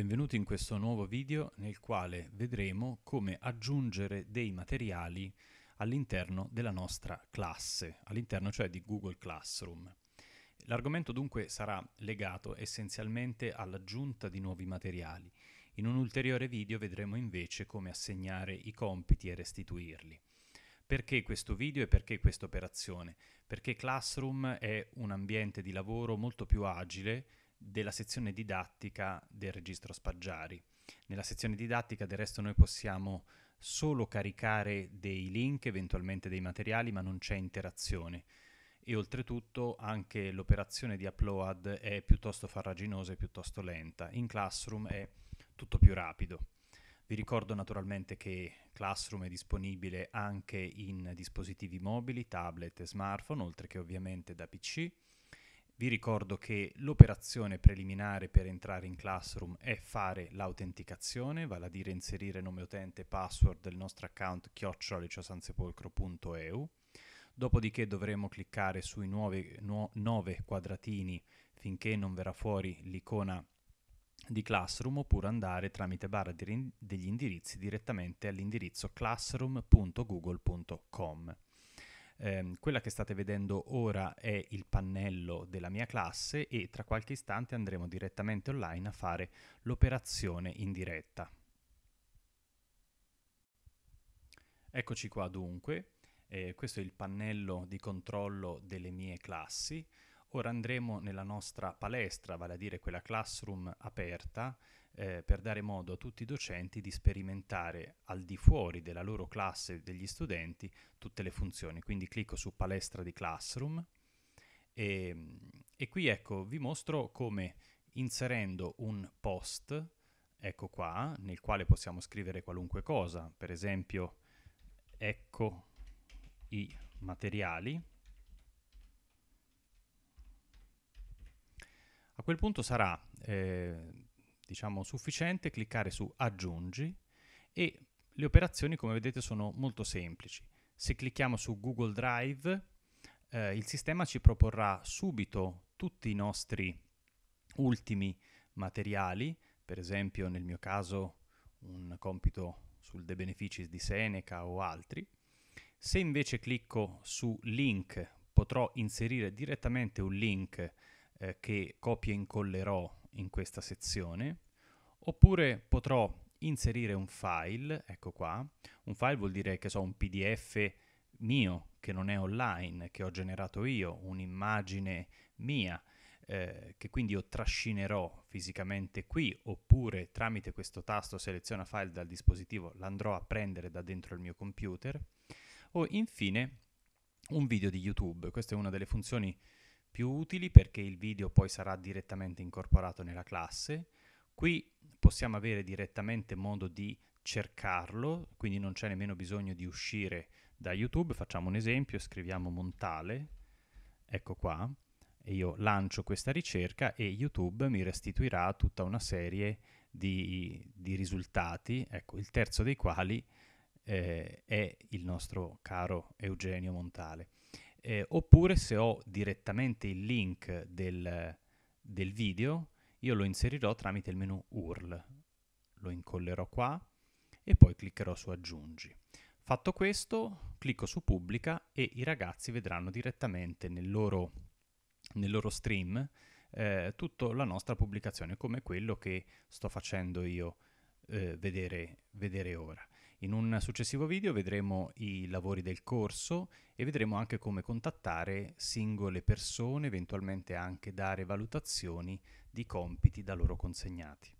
Benvenuti in questo nuovo video nel quale vedremo come aggiungere dei materiali all'interno della nostra classe, all'interno cioè di Google Classroom. L'argomento dunque sarà legato essenzialmente all'aggiunta di nuovi materiali. In un ulteriore video vedremo invece come assegnare i compiti e restituirli. Perché questo video e perché questa operazione? Perché Classroom è un ambiente di lavoro molto più agile della sezione didattica del registro Spaggiari. Nella sezione didattica del resto noi possiamo solo caricare dei link, eventualmente dei materiali, ma non c'è interazione e oltretutto anche l'operazione di upload è piuttosto farraginosa e piuttosto lenta. In Classroom è tutto più rapido. Vi ricordo naturalmente che Classroom è disponibile anche in dispositivi mobili, tablet e smartphone, oltre che ovviamente da PC vi ricordo che l'operazione preliminare per entrare in Classroom è fare l'autenticazione, vale a dire inserire nome utente e password del nostro account chioccioliciosansepolcro.eu. Dopodiché dovremo cliccare sui 9 nove quadratini finché non verrà fuori l'icona di Classroom oppure andare tramite barra degli indirizzi direttamente all'indirizzo classroom.google.com. Eh, quella che state vedendo ora è il pannello della mia classe e tra qualche istante andremo direttamente online a fare l'operazione in diretta. Eccoci qua dunque, eh, questo è il pannello di controllo delle mie classi. Ora andremo nella nostra palestra, vale a dire quella classroom aperta, eh, per dare modo a tutti i docenti di sperimentare al di fuori della loro classe degli studenti tutte le funzioni. Quindi clicco su palestra di classroom e, e qui ecco vi mostro come inserendo un post, ecco qua, nel quale possiamo scrivere qualunque cosa, per esempio ecco i materiali A quel punto sarà eh, diciamo, sufficiente cliccare su Aggiungi e le operazioni, come vedete, sono molto semplici. Se clicchiamo su Google Drive, eh, il sistema ci proporrà subito tutti i nostri ultimi materiali, per esempio nel mio caso un compito sul De Beneficis di Seneca o altri. Se invece clicco su Link, potrò inserire direttamente un link eh, che copio e incollerò in questa sezione, oppure potrò inserire un file, ecco qua, un file vuol dire che so un PDF mio che non è online, che ho generato io, un'immagine mia, eh, che quindi io trascinerò fisicamente qui, oppure tramite questo tasto seleziona file dal dispositivo l'andrò a prendere da dentro il mio computer, o infine un video di YouTube, questa è una delle funzioni più utili perché il video poi sarà direttamente incorporato nella classe. Qui possiamo avere direttamente modo di cercarlo, quindi non c'è nemmeno bisogno di uscire da YouTube. Facciamo un esempio, scriviamo Montale, ecco qua, e io lancio questa ricerca e YouTube mi restituirà tutta una serie di, di risultati, ecco, il terzo dei quali eh, è il nostro caro Eugenio Montale eh, oppure se ho direttamente il link del, del video, io lo inserirò tramite il menu URL. Lo incollerò qua e poi cliccherò su aggiungi. Fatto questo, clicco su pubblica e i ragazzi vedranno direttamente nel loro, nel loro stream eh, tutta la nostra pubblicazione, come quello che sto facendo io eh, vedere, vedere ora. In un successivo video vedremo i lavori del corso e vedremo anche come contattare singole persone, eventualmente anche dare valutazioni di compiti da loro consegnati.